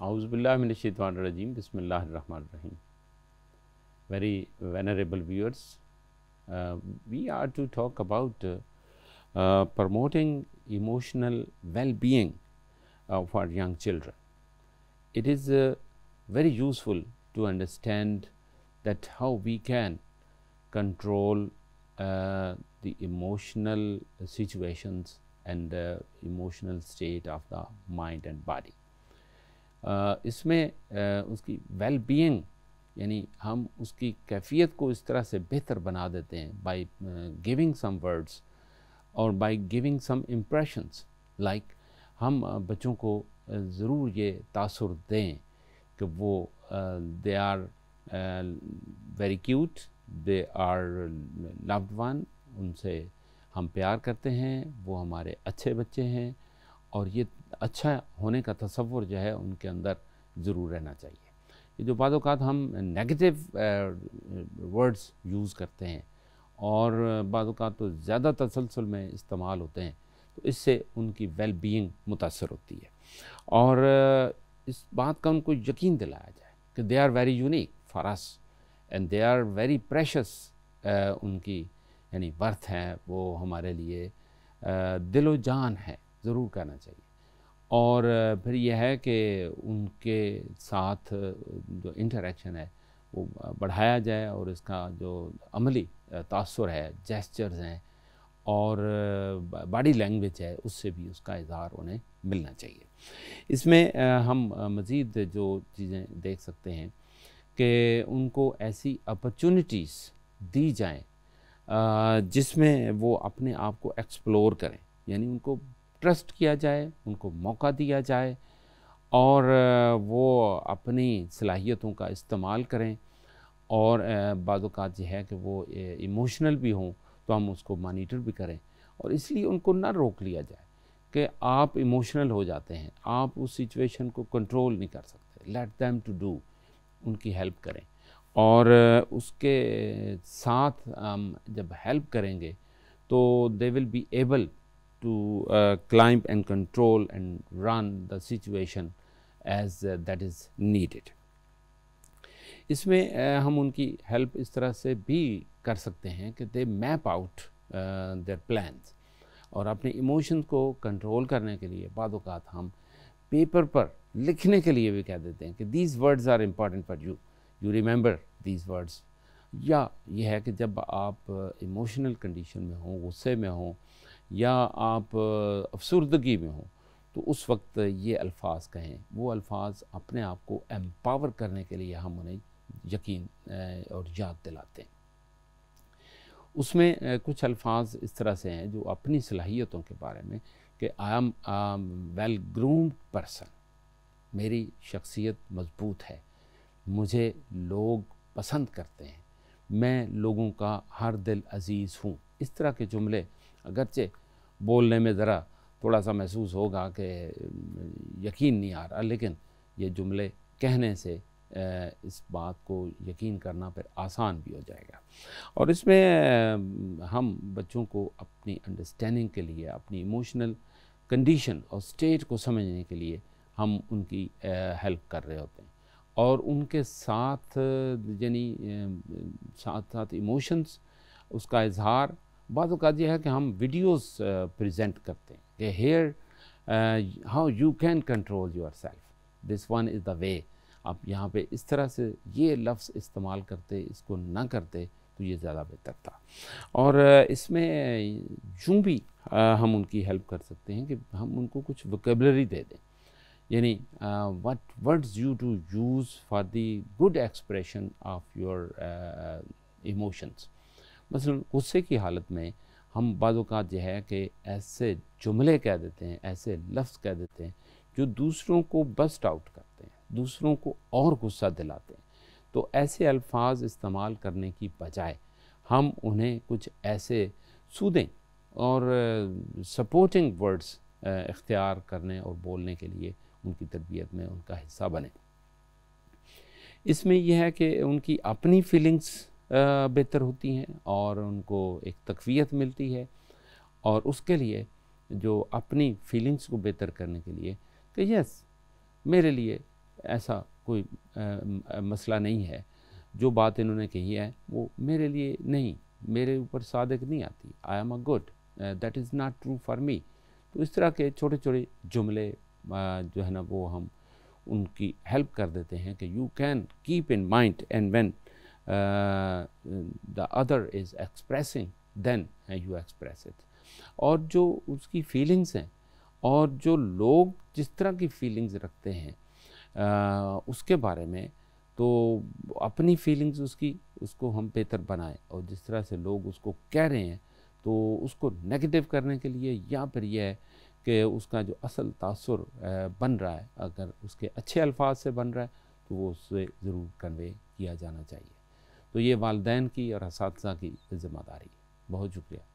Auzubillahiminashitwanirajim, Bismillahir Very venerable viewers, uh, we are to talk about uh, uh, promoting emotional well-being uh, for young children. It is uh, very useful to understand that how we can control uh, the emotional situations and the emotional state of the mind and body इसमें उसकी well being यानी हम उसकी कैफियत को इस तरह से बेहतर बना देते हैं बाय गिविंग सम वर्ड्स और by giving some impressions like हम बच्चों को ज़रूर ये तासर दें कि वो they are very cute they are loved one उनसे हम प्यार करते हैं वो हमारे अच्छे बच्चे हैं और ये अच्छा होने का तस्वुर जो है उनके अंदर ज़रूर रहना चाहिए ये जो बाद हम नेगेटिव वर्ड्स यूज़ करते हैं और बाद तो ज़्यादा तसलसल में इस्तेमाल होते हैं तो इससे उनकी वेल बीइंग मुतासर होती है और इस बात का उनको यकीन दिलाया जाए कि they are very unique for us and they are very precious उनकी यानी वर्थ है वो हमारे लिए दिलो जान है ज़रूर कहना चाहिए और फिर यह है कि उनके साथ जो इंटरेक्शन है वो बढ़ाया जाए और इसका जो अमली तासर है जेस्चर्स हैं और बॉडी लैंग्वेज है उससे भी उसका इजहार उन्हें मिलना चाहिए इसमें हम मज़ीद जो चीज़ें देख सकते हैं कि उनको ऐसी अपॉर्चुनिटीज़ दी जाएँ जिसमें वो अपने आप को एक्सप्लोर करें यानी उनको ट्रस्ट किया जाए उनको मौका दिया जाए और वो अपनी सलाहियतों का इस्तेमाल करें और बाद जो है कि वो इमोशनल भी हों तो हम उसको मॉनिटर भी करें और इसलिए उनको ना रोक लिया जाए कि आप इमोशनल हो जाते हैं आप उस सिचुएशन को कंट्रोल नहीं कर सकते लेट देम टू डू उनकी हेल्प करें और उसके साथ हम जब हेल्प करेंगे तो they will be able to uh, climb and control and run the situation as uh, that is needed. इसमें uh, हम उनकी हेल्प इस तरह से भी कर सकते हैं कि they map out their plan और अपने इमोशन को कंट्रोल करने के लिए बाद हम पेपर पर लिखने के लिए भी कह देते हैं कि these words are important for you you remember these words या यह है कि जब आप इमोशनल uh, कंडीशन में हों गुस्से में हों या आप अफसरदगी में हों तो उस वक्त ये अल्फाज कहें वो अल्फाज अपने आप को एम्पावर करने के लिए हम उन्हें यकीन और याद दिलाते हैं उसमें कुछ अल्फाज इस तरह से हैं जो अपनी सलाहियतों के बारे में कि I am well groomed person मेरी शख्सियत मज़बूत है मुझे लोग पसंद करते हैं मैं लोगों का हर दिल अजीज़ हूँ इस तरह के जुमले अगरचे बोलने में ज़रा थोड़ा सा महसूस होगा कि यकीन नहीं आ रहा लेकिन ये जुमले कहने से इस बात को यकीन करना फिर आसान भी हो जाएगा और इसमें हम बच्चों को अपनी अंडरस्टैंडिंग के लिए अपनी इमोशनल कंडीशन और स्टेट को समझने के लिए हम उनकी हेल्प कर रहे होते हैं और उनके साथ यानी साथ साथ इमोशंस उसका इजहार बाज़ात यह है कि हम वीडियोस प्रेजेंट करते हैं कि here how you can control yourself this one is the way आप यहाँ पे इस तरह से ये लफ्स इस्तेमाल करते इसको ना करते तो ये ज़्यादा बेहतर था और इसमें जूँ भी हम उनकी हेल्प कर सकते हैं कि हम उनको कुछ वोकेबलरी दे दें यानी what words you to use for the good expression of your emotions मसलन गुस्से की हालत में हम बाद जो है कि ऐसे जुमले कह देते हैं ऐसे लफ्ज़ कह देते हैं जो दूसरों को बस्ट आउट करते हैं दूसरों को और गुस्सा दिलाते हैं तो ऐसे अल्फाज इस्तेमाल करने की बजाय हम उन्हें कुछ ऐसे सूदें और सपोर्टिंग वर्ड्स इख्तियार करने और बोलने के लिए उनकी तरबियत में उनका हिस्सा बने इसमें यह है कि उनकी अपनी फीलिंग्स बेहतर होती हैं और उनको एक तकवीत मिलती है और उसके लिए जो अपनी फीलिंग्स को बेहतर करने के लिए कि यस मेरे लिए ऐसा कोई आ, मसला नहीं है जो बात इन्होंने कही है वो मेरे लिए नहीं मेरे ऊपर सादक नहीं आती I am a good that is not true for me तो इस तरह के छोटे छोटे जुमले जो है ना वो हम उनकी हेल्प कर देते हैं कि you can keep in mind and when the other is expressing then you express it और जो उसकी फीलिंग्स हैं और जो लोग जिस तरह की फीलिंग्स रखते हैं आ, uh, उसके बारे में तो अपनी फीलिंग्स उसकी उसको हम बेहतर बनाएं और जिस तरह से लोग उसको कह रहे हैं तो उसको नेगेटिव करने के लिए या फिर यह है कि उसका जो असल तासर uh, बन रहा है अगर उसके अच्छे अल्फाज से बन रहा है तो वो उससे ज़रूर कन्वे किया जाना चाहिए तो ये वालदेन की और इस की ज़िम्मेदारी बहुत शुक्रिया